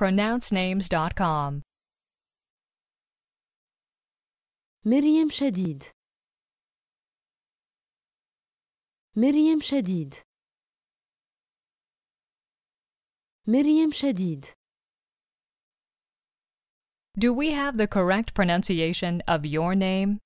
pronouncenames.com. Miriam Shadid. Miriam Shadid. Miriam Shadid. Do we have the correct pronunciation of your name?